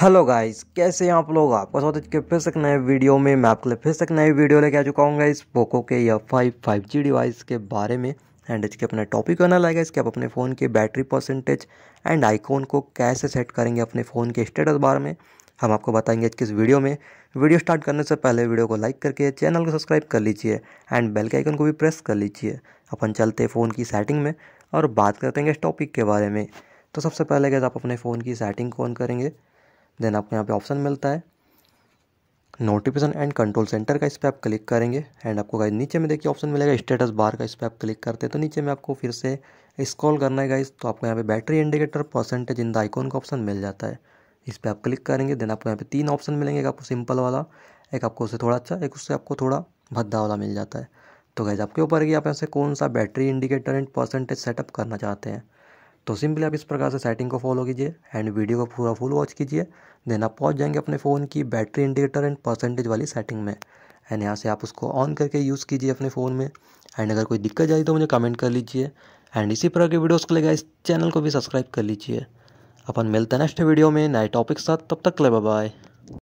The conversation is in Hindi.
हेलो गाइस कैसे हैं आप लोग आपका स्वागत है फिर से नए वीडियो में मैं आपके लिए फिर से नए वीडियो लेके आ चुका हूँ इस पोको के या फाइव फाइव जी डिवाइस के बारे में एंड इसके अपने टॉपिक करना लगेगा इसके आप अपने फ़ोन की बैटरी परसेंटेज एंड आइकॉन को कैसे सेट करेंगे अपने फ़ोन के स्टेटस बार में हम आपको बताएंगे आज के इस वीडियो में वीडियो स्टार्ट करने से पहले वीडियो को लाइक करके चैनल को सब्सक्राइब कर लीजिए एंड बेल के आइकन को भी प्रेस कर लीजिए अपन चलते फ़ोन की सेटिंग में और बात करते हैं इस टॉपिक के बारे में तो सबसे पहले गैस आप अपने फ़ोन की सेटिंग को ऑन करेंगे देन आपको यहाँ पे ऑप्शन मिलता है नोटिफिकेशन एंड कंट्रोल सेंटर का इस पर आप क्लिक करेंगे एंड आपको गाइज नीचे में देखिए ऑप्शन मिलेगा स्टेटस बार का इस पर आप क्लिक करते हैं तो नीचे में आपको फिर से स्क्रॉल करना है गाइज तो आपको यहाँ पे battery indicator percentage in the icon का ऑप्शन मिल जाता है इस पर आप क्लिक करेंगे देन आपको यहाँ पे तीन ऑप्शन मिलेंगे एक आपको सिंपल वाला एक आपको उससे थोड़ा अच्छा एक उससे आपको थोड़ा भद्दा वाला मिल जाता है तो गाइज आपके ऊपर कि आप यहाँ से कौन सा battery indicator and percentage setup करना चाहते हैं तो सिंपली आप इस प्रकार से सेटिंग को फॉलो कीजिए एंड वीडियो को पूरा फुल वॉच कीजिए देन आप पहुँच जाएंगे अपने फ़ोन की बैटरी इंडिकेटर एंड परसेंटेज वाली सेटिंग में एंड यहाँ से आप उसको ऑन करके यूज़ कीजिए अपने फ़ोन में एंड अगर कोई दिक्कत आई तो मुझे कमेंट कर लीजिए एंड इसी प्रकार के वीडियोज़ के लिए इस चैनल को भी सब्सक्राइब कर लीजिए अपन मिलते हैं नेक्स्ट वीडियो में नए टॉपिक साथ तब तक ले बाय